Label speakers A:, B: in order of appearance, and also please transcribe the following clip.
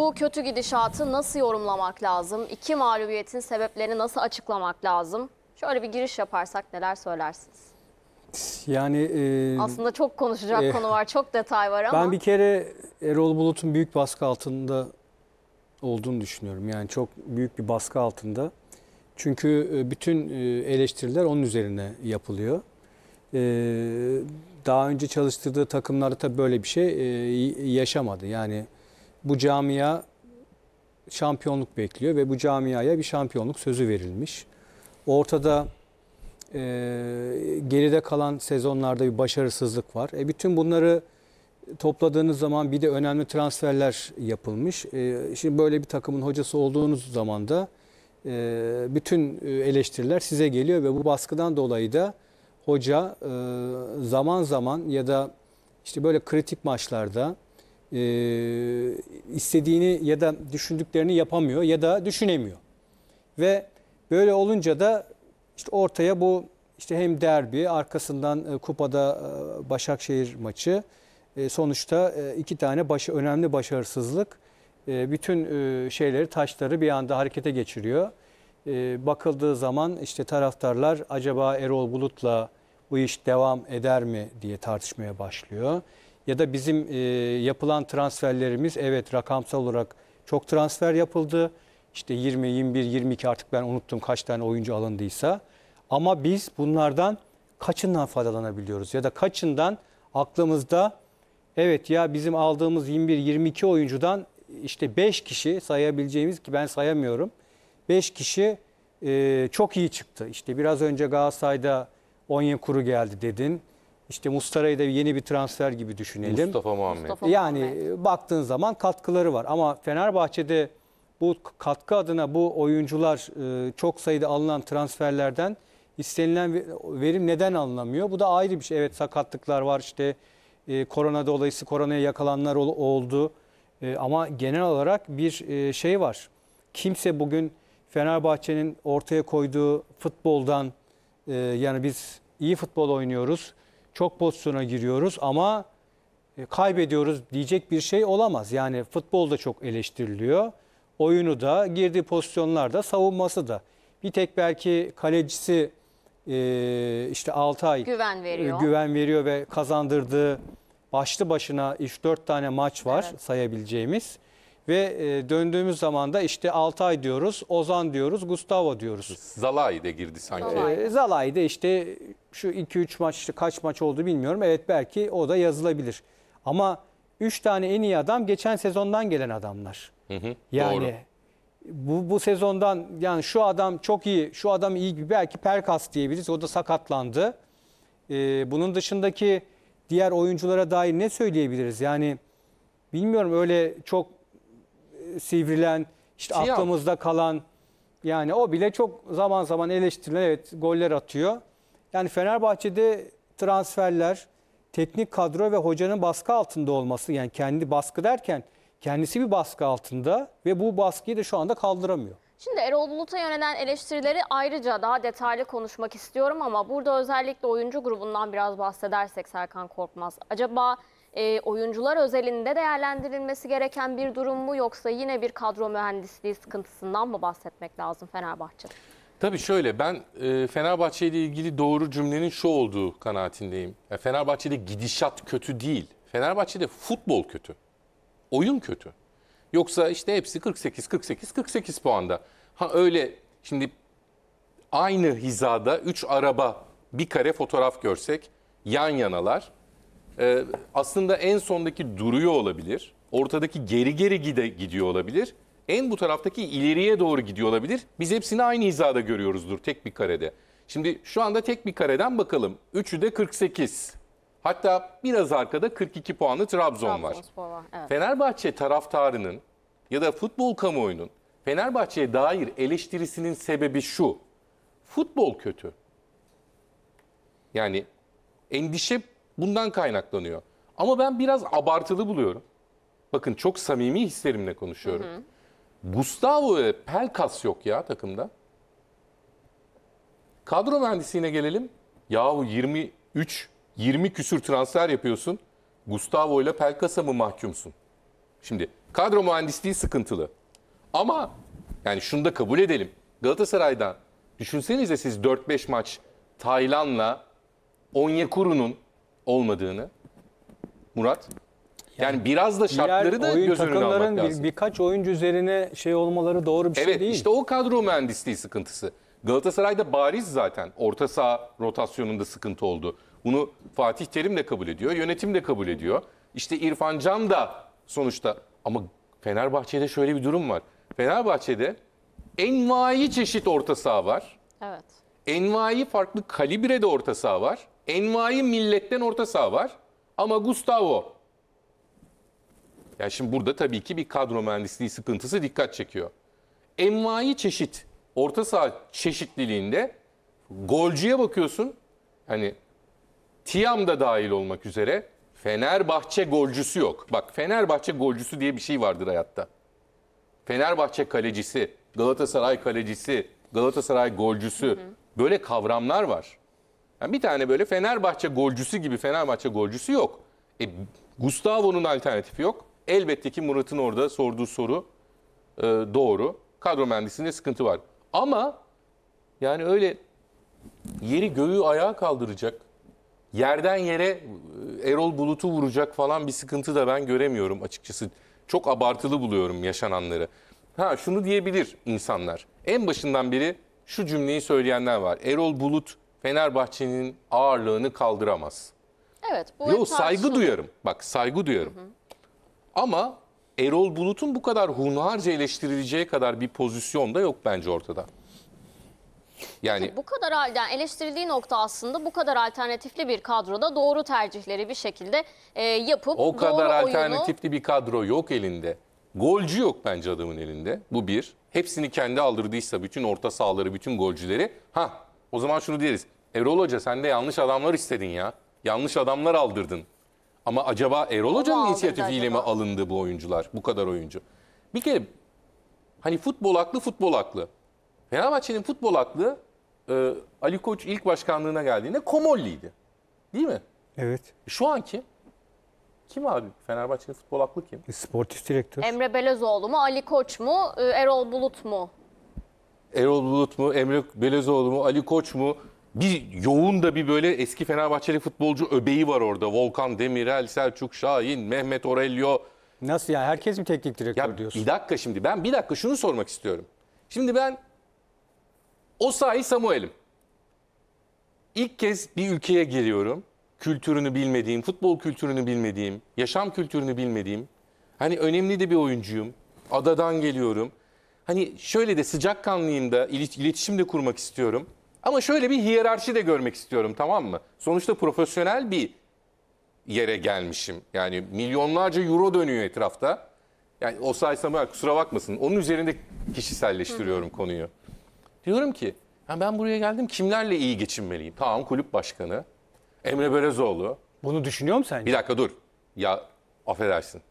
A: Bu kötü gidişatı nasıl yorumlamak lazım? İki mağlubiyetin sebeplerini nasıl açıklamak lazım? Şöyle bir giriş yaparsak neler söylersiniz? Yani e, aslında çok konuşacak e, konu var, çok detay var ama ben bir kere Erol Bulut'un büyük baskı altında olduğunu düşünüyorum. Yani çok büyük bir baskı altında. Çünkü e, bütün e, eleştiriler onun üzerine yapılıyor. E, daha önce çalıştırdığı takımlarda tabii böyle bir şey yaşamadı. Yani bu camia şampiyonluk bekliyor ve bu camiaya bir şampiyonluk sözü verilmiş. Ortada e, geride kalan sezonlarda bir başarısızlık var. E, bütün bunları topladığınız zaman bir de önemli transferler yapılmış. E, şimdi böyle bir takımın hocası olduğunuz zaman da e, bütün e, eleştiriler size geliyor ve bu baskıdan dolayı da hoca e, zaman zaman ya da işte böyle kritik maçlarda e, istediğini ya da düşündüklerini yapamıyor ya da düşünemiyor. Ve böyle olunca da işte ortaya bu işte hem derbi arkasından e, kupada e, Başakşehir maçı e, sonuçta e, iki tane başı önemli başarısızlık e, bütün e, şeyleri taşları bir anda harekete geçiriyor. E, bakıldığı zaman işte taraftarlar acaba Erol Bulut'la bu iş devam eder mi diye tartışmaya başlıyor ya da bizim e, yapılan transferlerimiz evet rakamsal olarak çok transfer yapıldı. İşte 20, 21, 22 artık ben unuttum kaç tane oyuncu alındıysa. Ama biz bunlardan kaçından faydalanabiliyoruz ya da kaçından aklımızda evet ya bizim aldığımız 21, 22 oyuncudan işte 5 kişi sayabileceğimiz ki ben sayamıyorum. 5 kişi e, çok iyi çıktı. İşte biraz önce Galatasaray'da Onyekuru geldi dedin. İşte Mustara'yı da yeni bir transfer gibi düşünelim. Mustafa Muhammed. Mustafa yani Muhammed. baktığın zaman katkıları var ama Fenerbahçe'de bu katkı adına bu oyuncular e, çok sayıda alınan transferlerden istenilen verim neden alınamıyor? Bu da ayrı bir şey. Evet sakatlıklar var işte e, korona dolayısı koronaya yakalanlar oldu. E, ama genel olarak bir şey var. Kimse bugün Fenerbahçe'nin ortaya koyduğu futboldan yani biz iyi futbol oynuyoruz çok pozisyona giriyoruz ama e, kaybediyoruz diyecek bir şey olamaz. Yani futbol da çok eleştiriliyor. Oyunu da, girdiği pozisyonlarda, savunması da. Bir tek belki kalecisi e, işte 6 ay güven e, veriyor. güven veriyor ve kazandırdığı başlı başına 3-4 tane maç var evet. sayabileceğimiz. Ve e, döndüğümüz zaman da işte Altay diyoruz, Ozan diyoruz, Gustavo diyoruz. Zalai
B: de girdi sanki. Zalai. E,
A: Zalai de işte şu 2-3 maç kaç maç oldu bilmiyorum. Evet belki o da yazılabilir. Ama 3 tane en iyi adam geçen sezondan gelen adamlar.
B: Hı hı, yani doğru.
A: Bu, bu sezondan yani şu adam çok iyi, şu adam iyi gibi belki Perkas diyebiliriz. O da sakatlandı. Ee, bunun dışındaki diğer oyunculara dair ne söyleyebiliriz? Yani bilmiyorum öyle çok sivrilen, işte Siyah. aklımızda kalan yani o bile çok zaman zaman eleştirilen evet goller atıyor. Yani Fenerbahçe'de transferler, teknik kadro ve hocanın baskı altında olması yani kendi baskı derken kendisi bir baskı altında ve bu baskıyı da şu anda kaldıramıyor. Şimdi Erol Bulut'a yönelen eleştirileri ayrıca daha detaylı konuşmak istiyorum ama burada özellikle oyuncu grubundan biraz bahsedersek Serkan Korkmaz. Acaba e, oyuncular özelinde değerlendirilmesi gereken bir durum mu yoksa yine bir kadro mühendisliği sıkıntısından mı bahsetmek lazım Fenerbahçe?
B: Tabii şöyle ben e, Fenerbahçe ile ilgili doğru cümlenin şu olduğu kanaatindeyim. Ya Fenerbahçe'de gidişat kötü değil. Fenerbahçe'de futbol kötü. Oyun kötü. Yoksa işte hepsi 48 48 48 puanda. Ha öyle şimdi aynı hizada 3 araba bir kare fotoğraf görsek yan yanalar ee, aslında en sondaki duruyor olabilir. Ortadaki geri geri gide, gidiyor olabilir. En bu taraftaki ileriye doğru gidiyor olabilir. Biz hepsini aynı hizada görüyoruzdur tek bir karede. Şimdi şu anda tek bir kareden bakalım. Üçü de 48. Hatta biraz arkada 42 puanlı Trabzon var. var. Evet. Fenerbahçe taraftarının ya da futbol kamuoyunun Fenerbahçe'ye dair eleştirisinin sebebi şu. Futbol kötü. Yani endişe bundan kaynaklanıyor. Ama ben biraz abartılı buluyorum. Bakın çok samimi hislerimle konuşuyorum. Hı hı. Gustavo ve Pelkas yok ya takımda. Kadro mühendisliğine gelelim. Yahu 23, 20 küsür transfer yapıyorsun. Gustavo ile Pelkas'a mı mahkumsun? Şimdi kadro mühendisliği sıkıntılı. Ama yani şunu da kabul edelim. Galatasaray'dan düşünsenize siz 4-5 maç Taylan'la Onyekuru'nun olmadığını Murat. Yani, yani biraz da şartları da göz önüne almak lazım.
A: Bir, birkaç oyuncu üzerine şey olmaları doğru bir şey evet, şey değil. Evet işte
B: o kadro mühendisliği sıkıntısı. Galatasaray'da bariz zaten orta saha rotasyonunda sıkıntı oldu. Bunu Fatih Terim de kabul ediyor, yönetim de kabul ediyor. İşte İrfan Can da sonuçta ama Fenerbahçe'de şöyle bir durum var. Fenerbahçe'de en envai çeşit orta saha var. Evet envai farklı kalibrede orta saha var. Envai milletten orta saha var. Ama Gustavo ya şimdi burada tabii ki bir kadro mühendisliği sıkıntısı dikkat çekiyor. Envai çeşit, orta saha çeşitliliğinde golcüye bakıyorsun. Hani Tiam da dahil olmak üzere Fenerbahçe golcüsü yok. Bak Fenerbahçe golcüsü diye bir şey vardır hayatta. Fenerbahçe kalecisi, Galatasaray kalecisi, Galatasaray golcüsü, hı hı. Böyle kavramlar var. Yani bir tane böyle Fenerbahçe golcüsü gibi Fenerbahçe golcüsü yok. E, Gustavo'nun alternatifi yok. Elbette ki Murat'ın orada sorduğu soru e, doğru. Kadro mühendisinde sıkıntı var. Ama yani öyle yeri göğü ayağa kaldıracak, yerden yere e, Erol Bulut'u vuracak falan bir sıkıntı da ben göremiyorum açıkçası. Çok abartılı buluyorum yaşananları. Ha şunu diyebilir insanlar. En başından biri şu cümleyi söyleyenler var. Erol Bulut Fenerbahçe'nin ağırlığını kaldıramaz. Evet. Bu Yo, saygı duyarım. Bak saygı duyarım. Hı hı. Ama Erol Bulut'un bu kadar hunharca eleştirileceği kadar bir pozisyon da yok bence ortada. Yani
A: bu kadar yani eleştirildiği nokta aslında bu kadar alternatifli bir kadroda doğru tercihleri bir şekilde e, yapıp o kadar doğru alternatifli
B: oyunu... bir kadro yok elinde. Golcü yok bence adamın elinde. Bu bir hepsini kendi aldırdıysa bütün orta sahaları, bütün golcüleri ha o zaman şunu deriz. Erol Hoca sen de yanlış adamlar istedin ya. Yanlış adamlar aldırdın. Ama acaba Erol Hoca'nın inisiyatifiyle mi alındı bu oyuncular? Bu kadar oyuncu. Bir kere hani futbol aklı futbol aklı. Fenerbahçe'nin futbol aklı e, Ali Koç ilk başkanlığına geldiğinde Komolli'ydi. Değil mi? Evet. Şu anki kim abi? Fenerbahçe'nin futbol aklı kim? E, sportif direktör.
A: Emre Belözoğlu mu, Ali Koç mu, e, Erol Bulut mu?
B: Erol Bulut mu, Emre Belözoğlu mu, Ali Koç mu? Bir yoğun da bir böyle eski Fenerbahçeli futbolcu öbeği var orada. Volkan Demirel, Selçuk Şahin, Mehmet Orelio. Nasıl ya Herkes mi teknik direktör ya, diyorsun? Bir dakika şimdi. Ben bir dakika şunu sormak istiyorum. Şimdi ben Osayi Samuel'im. İlk kez bir ülkeye geliyorum kültürünü bilmediğim, futbol kültürünü bilmediğim, yaşam kültürünü bilmediğim, hani önemli de bir oyuncuyum, adadan geliyorum. Hani şöyle de sıcakkanlıyım da iletişim de kurmak istiyorum. Ama şöyle bir hiyerarşi de görmek istiyorum tamam mı? Sonuçta profesyonel bir yere gelmişim. Yani milyonlarca euro dönüyor etrafta. Yani o saysam kusura bakmasın. Onun üzerinde kişiselleştiriyorum konuyu. Diyorum ki ben buraya geldim kimlerle iyi geçinmeliyim? Tamam kulüp başkanı, Emre Belözoğlu. Bunu düşünüyor mu sence? Bir dakika dur. Ya affedersin.